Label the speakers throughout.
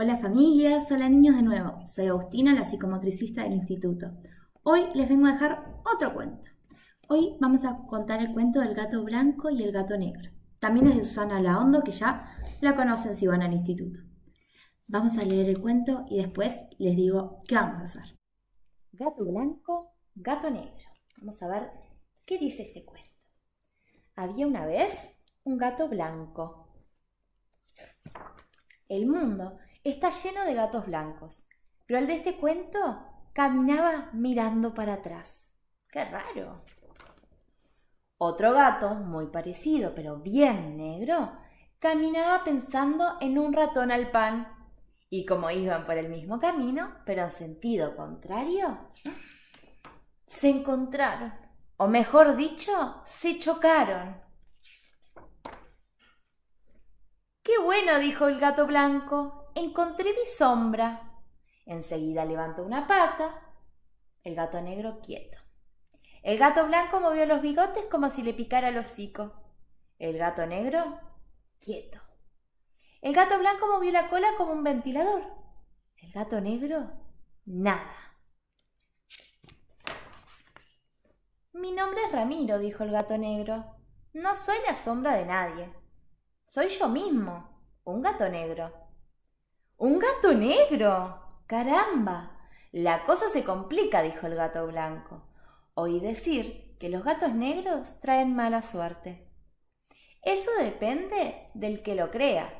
Speaker 1: Hola familia, hola niños de nuevo. Soy Agustina, la psicomotricista del instituto. Hoy les vengo a dejar otro cuento. Hoy vamos a contar el cuento del gato blanco y el gato negro. También es de Susana Laondo, que ya la conocen si van al instituto. Vamos a leer el cuento y después les digo qué vamos a hacer. Gato blanco, gato negro. Vamos a ver qué dice este cuento. Había una vez un gato blanco. El mundo está lleno de gatos blancos, pero el de este cuento caminaba mirando para atrás. ¡Qué raro! Otro gato, muy parecido, pero bien negro, caminaba pensando en un ratón al pan. Y como iban por el mismo camino, pero en sentido contrario, se encontraron, o mejor dicho, se chocaron. ¡Qué bueno! dijo el gato blanco encontré mi sombra. Enseguida levantó una pata, el gato negro quieto. El gato blanco movió los bigotes como si le picara el hocico. El gato negro quieto. El gato blanco movió la cola como un ventilador. El gato negro nada. Mi nombre es Ramiro, dijo el gato negro. No soy la sombra de nadie. Soy yo mismo, un gato negro. Un gato negro. Caramba. La cosa se complica, dijo el gato blanco. Oí decir que los gatos negros traen mala suerte. Eso depende del que lo crea.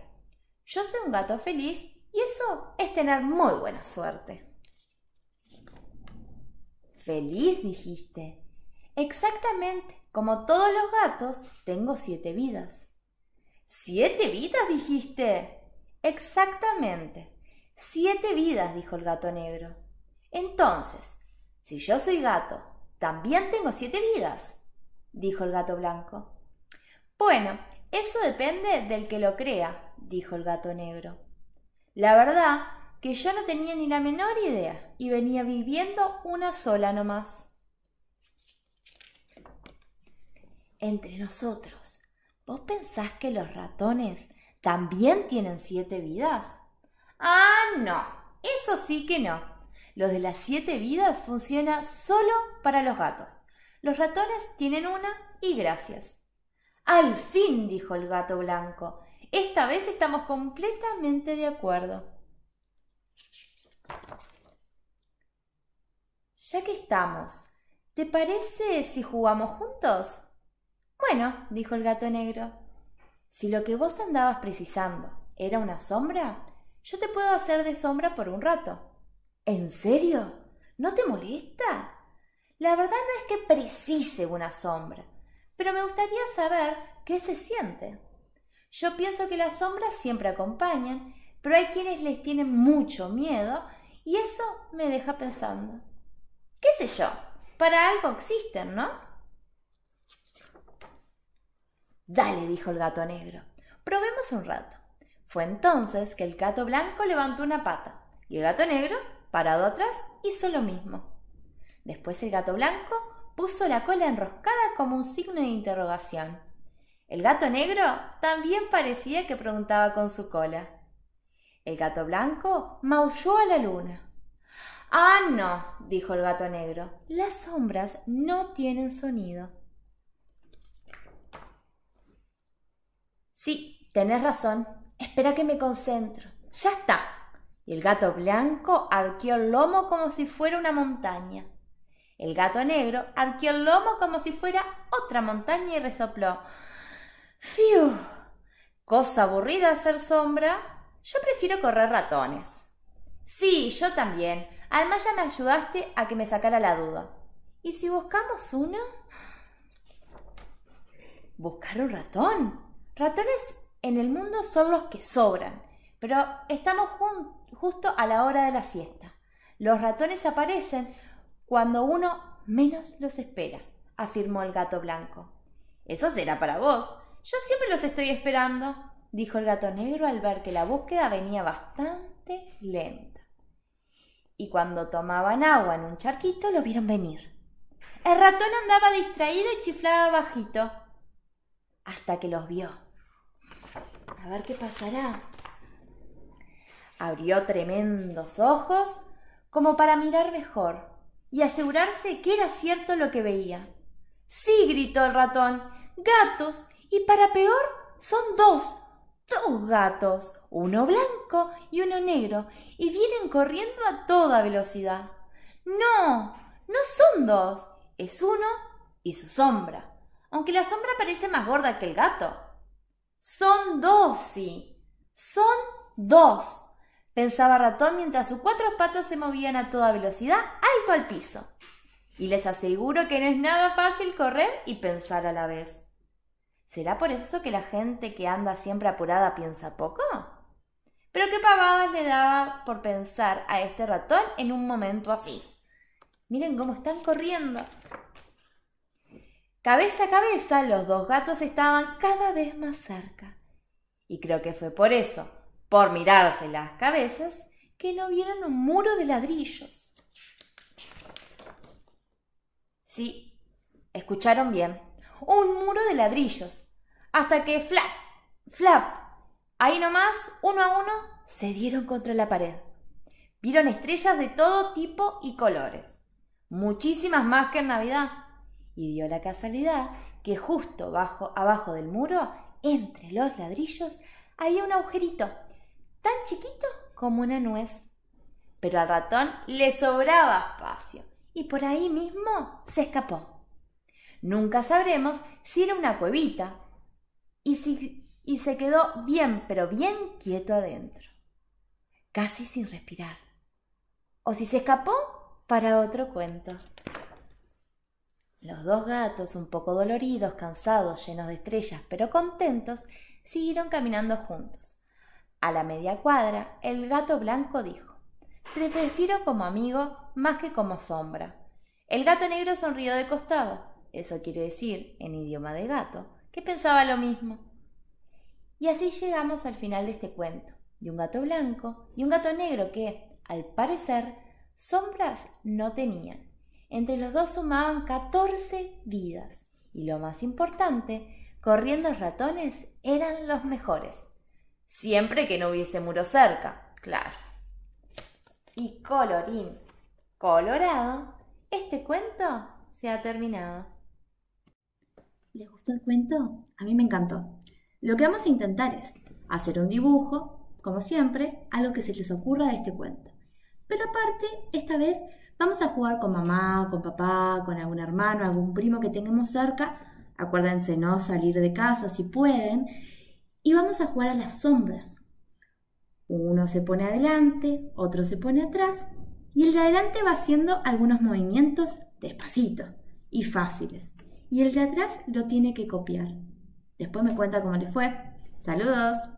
Speaker 1: Yo soy un gato feliz y eso es tener muy buena suerte. Feliz, dijiste. Exactamente, como todos los gatos, tengo siete vidas. ¿Siete vidas, dijiste? Exactamente. Siete vidas, dijo el gato negro. Entonces, si yo soy gato, también tengo siete vidas, dijo el gato blanco. Bueno, eso depende del que lo crea, dijo el gato negro. La verdad que yo no tenía ni la menor idea y venía viviendo una sola nomás. Entre nosotros, ¿vos pensás que los ratones ¿También tienen siete vidas? Ah, no, eso sí que no. Lo de las siete vidas funciona solo para los gatos. Los ratones tienen una y gracias. Al fin, dijo el gato blanco. Esta vez estamos completamente de acuerdo. Ya que estamos, ¿te parece si jugamos juntos? Bueno, dijo el gato negro. Si lo que vos andabas precisando era una sombra, yo te puedo hacer de sombra por un rato. ¿En serio? ¿No te molesta? La verdad no es que precise una sombra, pero me gustaría saber qué se siente. Yo pienso que las sombras siempre acompañan, pero hay quienes les tienen mucho miedo y eso me deja pensando. ¿Qué sé yo? Para algo existen, ¿no? Dale, dijo el gato negro. Probemos un rato. Fue entonces que el gato blanco levantó una pata y el gato negro, parado atrás, hizo lo mismo. Después el gato blanco puso la cola enroscada como un signo de interrogación. El gato negro también parecía que preguntaba con su cola. El gato blanco maulló a la luna. Ah, no, dijo el gato negro, las sombras no tienen sonido. Sí, tenés razón. Espera que me concentro. Ya está. Y el gato blanco arqueó el lomo como si fuera una montaña. El gato negro arqueó el lomo como si fuera otra montaña y resopló. ¡Fiu! Cosa aburrida hacer sombra. Yo prefiero correr ratones. Sí, yo también. Además ya me ayudaste a que me sacara la duda. ¿Y si buscamos uno? Buscar un ratón. Ratones en el mundo son los que sobran, pero estamos justo a la hora de la siesta. Los ratones aparecen cuando uno menos los espera, afirmó el gato blanco. Eso será para vos. Yo siempre los estoy esperando, dijo el gato negro al ver que la búsqueda venía bastante lenta. Y cuando tomaban agua en un charquito, lo vieron venir. El ratón andaba distraído y chiflaba bajito, hasta que los vio. A ver qué pasará. Abrió tremendos ojos como para mirar mejor y asegurarse que era cierto lo que veía. Sí, gritó el ratón, gatos, y para peor, son dos, dos gatos, uno blanco y uno negro, y vienen corriendo a toda velocidad. No, no son dos, es uno y su sombra, aunque la sombra parece más gorda que el gato. Son dos, sí. Son dos. Pensaba Ratón mientras sus cuatro patas se movían a toda velocidad alto al piso. Y les aseguro que no es nada fácil correr y pensar a la vez. ¿Será por eso que la gente que anda siempre apurada piensa poco? Pero qué pavadas le daba por pensar a este ratón en un momento así. Miren cómo están corriendo. Cabeza a cabeza los dos gatos estaban cada vez más cerca. Y creo que fue por eso, por mirarse las cabezas, que no vieron un muro de ladrillos. Sí, escucharon bien. Un muro de ladrillos. Hasta que flap, flap. Ahí nomás, uno a uno, se dieron contra la pared. Vieron estrellas de todo tipo y colores. Muchísimas más que en Navidad y dio la casualidad que justo bajo, abajo del muro, entre los ladrillos, había un agujerito, tan chiquito como una nuez. Pero al ratón le sobraba espacio y por ahí mismo se escapó. Nunca sabremos si era una cuevita y, si, y se quedó bien, pero bien quieto adentro, casi sin respirar. O si se escapó para otro cuento. Los dos gatos, un poco doloridos, cansados, llenos de estrellas, pero contentos, siguieron caminando juntos. A la media cuadra, el gato blanco dijo, Te prefiero como amigo más que como sombra. El gato negro sonrió de costado. Eso quiere decir, en idioma de gato, que pensaba lo mismo. Y así llegamos al final de este cuento, de un gato blanco y un gato negro que, al parecer, sombras no tenían. Entre los dos sumaban 14 vidas y lo más importante, corriendo ratones eran los mejores. Siempre que no hubiese muro cerca, claro. Y colorín colorado, este cuento se ha terminado. ¿Les gustó el cuento? A mí me encantó. Lo que vamos a intentar es hacer un dibujo, como siempre, algo que se les ocurra de este cuento. Pero aparte, esta vez vamos a jugar con mamá, con papá, con algún hermano, algún primo que tengamos cerca. Acuérdense no salir de casa si pueden. Y vamos a jugar a las sombras. Uno se pone adelante, otro se pone atrás y el de adelante va haciendo algunos movimientos despacito y fáciles. Y el de atrás lo tiene que copiar. Después me cuenta cómo le fue. Saludos.